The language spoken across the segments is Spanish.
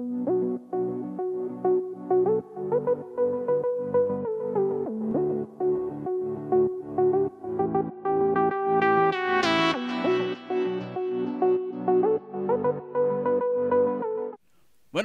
thank you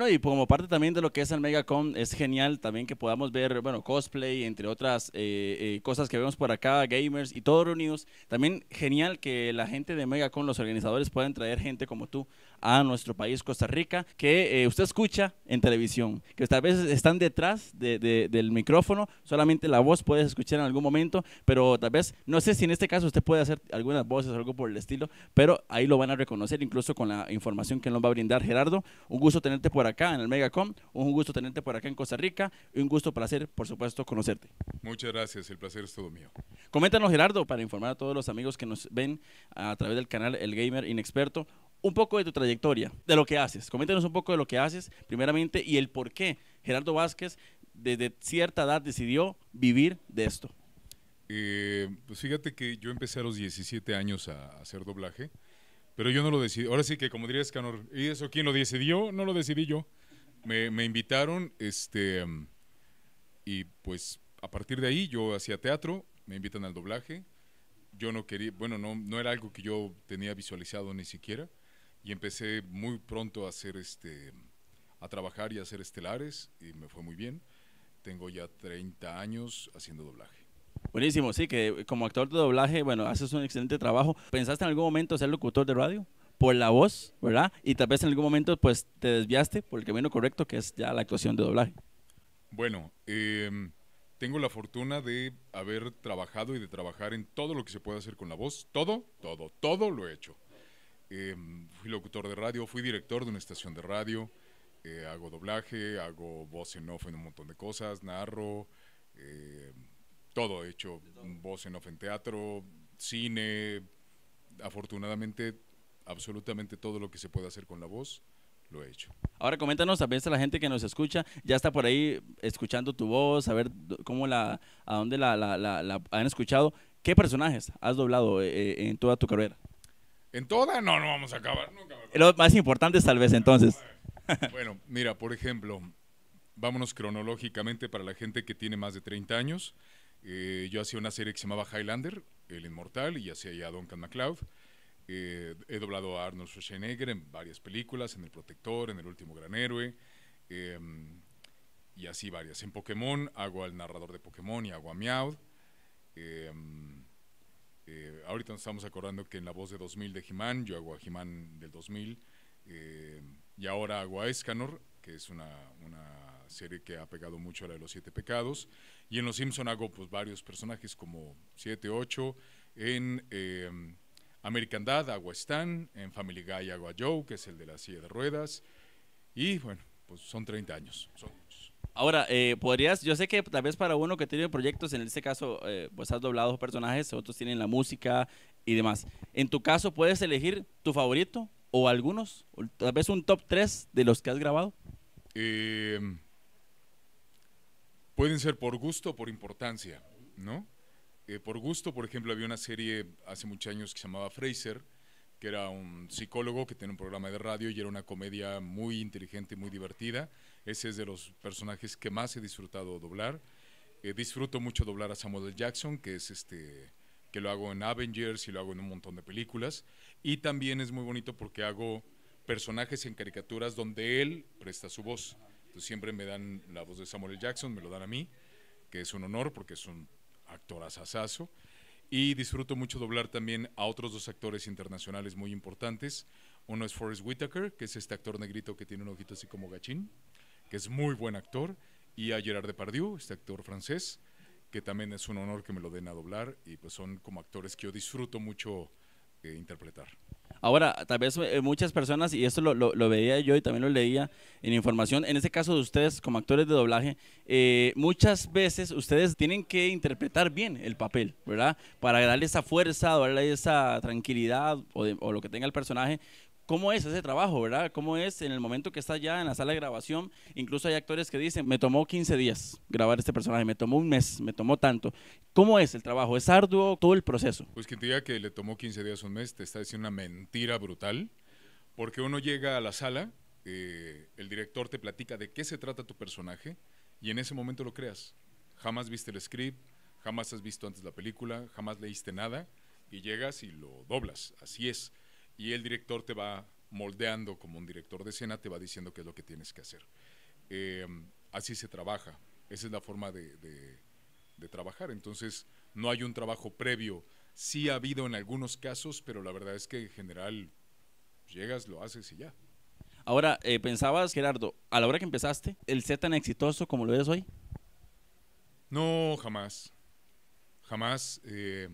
y como parte también de lo que es el Megacon, es genial también que podamos ver, bueno, cosplay, entre otras eh, eh, cosas que vemos por acá, gamers y todos reunidos. También genial que la gente de Megacon, los organizadores, puedan traer gente como tú a nuestro país, Costa Rica, que eh, usted escucha en televisión, que tal vez están detrás de, del micrófono, solamente la voz puedes escuchar en algún momento, pero tal vez, no sé si en este caso usted puede hacer algunas voces o algo por el estilo, pero ahí lo van a reconocer incluso con la información que nos va a brindar Gerardo. Un gusto tenerte por acá acá en el Megacom. Un gusto tenerte por acá en Costa Rica y un gusto placer, por supuesto, conocerte. Muchas gracias, el placer es todo mío. Coméntanos, Gerardo, para informar a todos los amigos que nos ven a través del canal El Gamer Inexperto, un poco de tu trayectoria, de lo que haces. Coméntanos un poco de lo que haces, primeramente, y el por qué Gerardo Vázquez desde cierta edad decidió vivir de esto. Eh, pues fíjate que yo empecé a los 17 años a hacer doblaje pero yo no lo decidí. Ahora sí que, como dirías Canor, ¿y eso quién lo decidió? No lo decidí yo. Me, invitaron, este, y pues a partir de ahí yo hacía teatro, me invitan al doblaje. Yo no quería, bueno, no, no era algo que yo tenía visualizado ni siquiera. Y empecé muy pronto a hacer este, a trabajar y a hacer estelares, y me fue muy bien. Tengo ya 30 años haciendo doblaje. Buenísimo, sí, que como actor de doblaje, bueno, haces un excelente trabajo. ¿Pensaste en algún momento ser locutor de radio? Por la voz, ¿verdad? Y tal vez en algún momento, pues, te desviaste por el camino correcto, que es ya la actuación de doblaje. Bueno, em, tengo la fortuna de haber trabajado y de trabajar en todo lo que se puede hacer con la voz. Todo, todo, todo lo he hecho. Em, fui locutor de radio, fui director de una estación de radio, eh, hago doblaje, hago voz en off en un montón de cosas, narro. Em, todo, he hecho voz en off en teatro, cine, afortunadamente absolutamente todo lo que se puede hacer con la voz lo he hecho. Ahora coméntanos a veces la gente que nos escucha, ya está por ahí escuchando tu voz, a ver cómo la, a dónde la, han escuchado. ¿Qué personajes has doblado eh, eh, en toda tu carrera? En toda, no, no vamos a acabar Lo más importantes tal vez entonces. Bueno, mira, por ejemplo, vámonos cronológicamente para la gente que tiene más de 30 años. Eh, yo hacía una serie que se llamaba Highlander, El Inmortal, y hacía ya Duncan MacLeod. Eh, he doblado a Arnold Schwarzenegger en varias películas, en El Protector, en El Último Gran Héroe, em, y así varias. En Pokémon hago al narrador de Pokémon y hago a Meowth. Em, eh, ahorita nos estamos acordando que en la voz de 2000 de he yo hago a he del 2000, y ahora hago a Escanor, que es una serie que ha pegado mucho a la de los siete pecados. Y en Los Simpson hago pues, varios personajes como siete, ocho En eh, American Dad hago Stan. En Family Guy hago Joe, que es el de la silla de ruedas. Y bueno, pues son 30 años. Ahora, eh, podrías, yo sé que tal vez para uno que tiene proyectos, en este caso, eh, pues has doblado personajes, otros tienen la música y demás. En tu caso, ¿puedes elegir tu favorito o algunos? tal vez un top 3 de los que has grabado. Em, Pueden ser por gusto o por importancia, ¿no? Eh, por gusto, por ejemplo, había una serie hace muchos años que se llamaba Fraser, que era un psicólogo que tenía un programa de radio y era una comedia muy inteligente, y muy divertida. Ese es de los personajes que más he disfrutado doblar. Eh, disfruto mucho doblar a Samuel Jackson, que es este que lo hago en Avengers y lo hago en un montón de películas. Y también es muy bonito porque hago personajes en caricaturas donde él presta su voz. Pues, siempre me dan la voz de Samuel Jackson, me lo dan a mí, que es un honor porque es un actor asasazo. Y disfruto mucho doblar también a otros dos actores internacionales muy importantes. Uno es Forrest Whitaker, que es este actor negrito que tiene un ojito así como gachín, que es muy buen actor. Y a Gerard Depardieu, este actor francés, que también es un honor que me lo den a doblar. Y pues son como actores que yo disfruto mucho eh, interpretar. Ahora, tal vez eh, muchas personas, y esto lo, veía yo y también lo leía en información, en este caso de ustedes como actores de doblaje, eh, muchas veces ustedes tienen que interpretar bien el papel, ¿verdad? Para darle esa fuerza, darle esa tranquilidad o, o lo que tenga el personaje cómo es ese trabajo, ¿verdad? ¿Cómo es en el momento que estás ya en la sala de grabación? Incluso hay actores que dicen, me tomó 15 días grabar este personaje, me tomó un mes, me tomó tanto. ¿Cómo es el trabajo? ¿Es arduo todo el proceso? Pues quien te diga que le tomó 15 días un mes te está diciendo una mentira brutal, porque uno llega a la sala, eh, el director te platica de qué se trata tu personaje y en ese momento lo creas. Jamás viste el script, jamás has visto antes la película, jamás leíste nada y llegas y lo doblas, así es y el director te va moldeando como un director de escena, te va diciendo qué es lo que tienes que hacer. Eh, así se trabaja, esa es la forma de, trabajar, entonces no hay un trabajo previo, sí ha habido en algunos casos, pero la verdad es que en general llegas, lo haces y ya. Ahora, eh, ¿pensabas, Gerardo, a la hora que empezaste, el ser tan exitoso como lo eres hoy? No, jamás, jamás. Eh,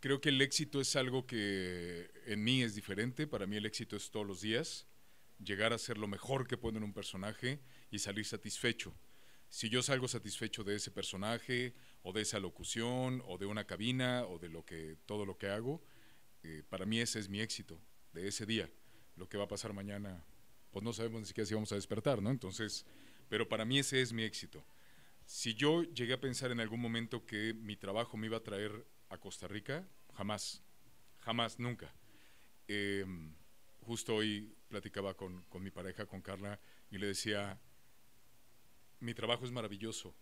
Creo que el éxito es algo que en mí es diferente. Para mí el éxito es todos los días. Llegar a ser lo mejor que puedo en un personaje y salir satisfecho. Si yo salgo satisfecho de ese personaje, o de esa locución, o de una cabina, o de lo que, todo lo que hago, eh, para mí ese es mi éxito de ese día. Lo que va a pasar mañana, pues no sabemos ni siquiera si vamos a despertar, ¿no? Entonces, pero para mí ese es mi éxito. Si yo llegué a pensar en algún momento que mi trabajo me iba a traer a Costa Rica, jamás, jamás, nunca. Em, justo hoy platicaba con, mi pareja, con Carla, y le decía, mi trabajo es maravilloso,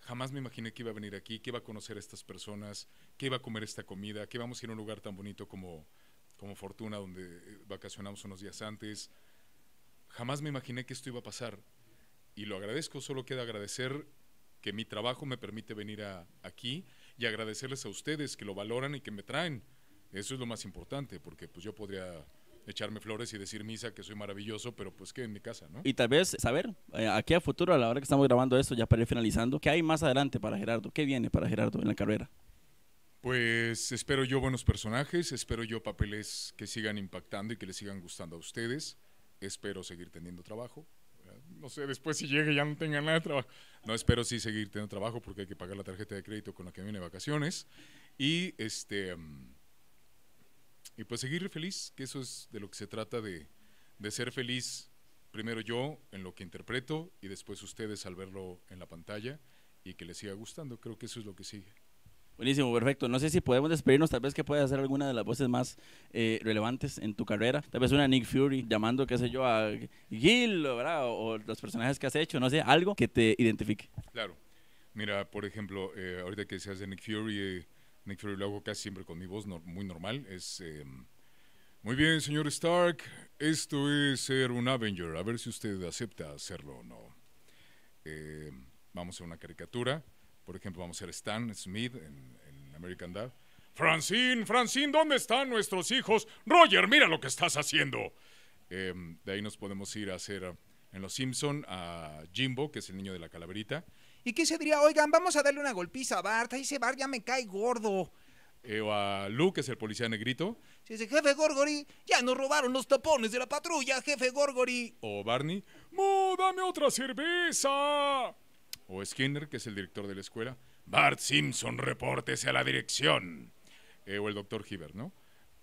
jamás me imaginé que iba a venir aquí, que iba a conocer a estas personas, que iba a comer esta comida, que íbamos a ir a un lugar tan bonito como, como Fortuna, donde eh, vacacionamos unos días antes. Jamás me imaginé que esto iba a pasar. Y lo agradezco, solo queda agradecer que mi trabajo me permite venir a, aquí y agradecerles a ustedes que lo valoran y que me traen. Eso es lo más importante, porque pues yo podría echarme flores y decir misa que soy maravilloso, pero pues que en mi casa, ¿no? Y tal vez saber, eh, aquí a futuro, a la hora que estamos grabando esto, ya para ir finalizando, ¿qué hay más adelante para Gerardo? ¿Qué viene para Gerardo en la carrera? Pues espero yo buenos personajes, espero yo papeles que sigan impactando y que les sigan gustando a ustedes, espero seguir teniendo trabajo no sé, después si llegue ya no tenga nada de trabajo. No, espero sí seguir teniendo trabajo porque hay que pagar la tarjeta de crédito con la que viene vacaciones. Y este mm, y pues seguir feliz, que eso es de lo que se trata de, de ser feliz primero yo en lo que interpreto y después ustedes al verlo en la pantalla y que les siga gustando. Creo que eso es lo que sigue. Buenísimo, perfecto. No sé si podemos despedirnos, tal vez que puedas hacer alguna de las voces más eh, relevantes en tu carrera. Tal vez una Nick Fury llamando, qué sé yo, a Gil, ¿verdad? O, los personajes que has hecho, no sé, algo que te identifique. Claro. Mira, por ejemplo, eh, ahorita que se hace Nick Fury, eh, Nick Fury lo hago casi siempre con mi voz muy normal. Es. Em, muy bien, señor Stark, esto es ser un Avenger. A ver si usted acepta hacerlo o no. Em, vamos a una caricatura. Por ejemplo, vamos a ser Stan Smith en, American Dad. Francine, Francine, ¿dónde están nuestros hijos? Roger, mira lo que estás haciendo. Em, de ahí nos podemos ir a hacer ah, en Los Simpson a Jimbo, que es el niño de la calaverita. ¿Y qué se diría? Oigan, vamos a darle una golpiza a Bart. Ahí ese Bart ya me cae gordo. Eh, o a Luke, que es el policía negrito. Se dice, jefe Gorgory, ya nos robaron los tapones de la patrulla, jefe Gorgory. O Barney, ¡Mo, dame otra cerveza! o Skinner, que es el director de la escuela, Bart Simpson, repórtese a la dirección. Eh, o el doctor Hibbert, ¿no?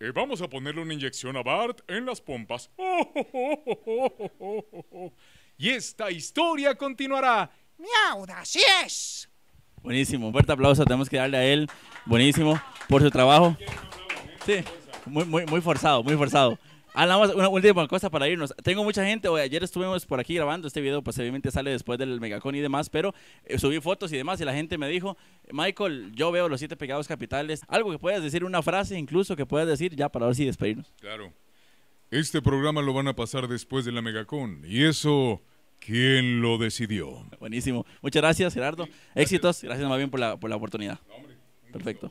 Eh, vamos a ponerle una inyección a Bart en las pompas. y esta historia continuará. ¡Miauda! Así es. Buenísimo, un fuerte aplauso tenemos que darle a él. Buenísimo, por su trabajo. Sí, muy, muy, muy forzado, muy forzado. Ah, nada más, una última cosa para irnos. Tengo mucha gente, hoy ayer estuvimos por aquí grabando este video, pues obviamente sale después del Megacon y demás, pero eh, subí fotos y demás y la gente me dijo, Michael, yo veo los siete pegados capitales. Algo que puedas decir, una frase incluso que puedas decir ya para ver si despedirnos. Claro. Este programa lo van a pasar después de la Megacon y eso... ¿Quién lo decidió? Buenísimo. Muchas gracias, Gerardo. Éxitos. Gracias más bien por la, por oportunidad. Perfecto.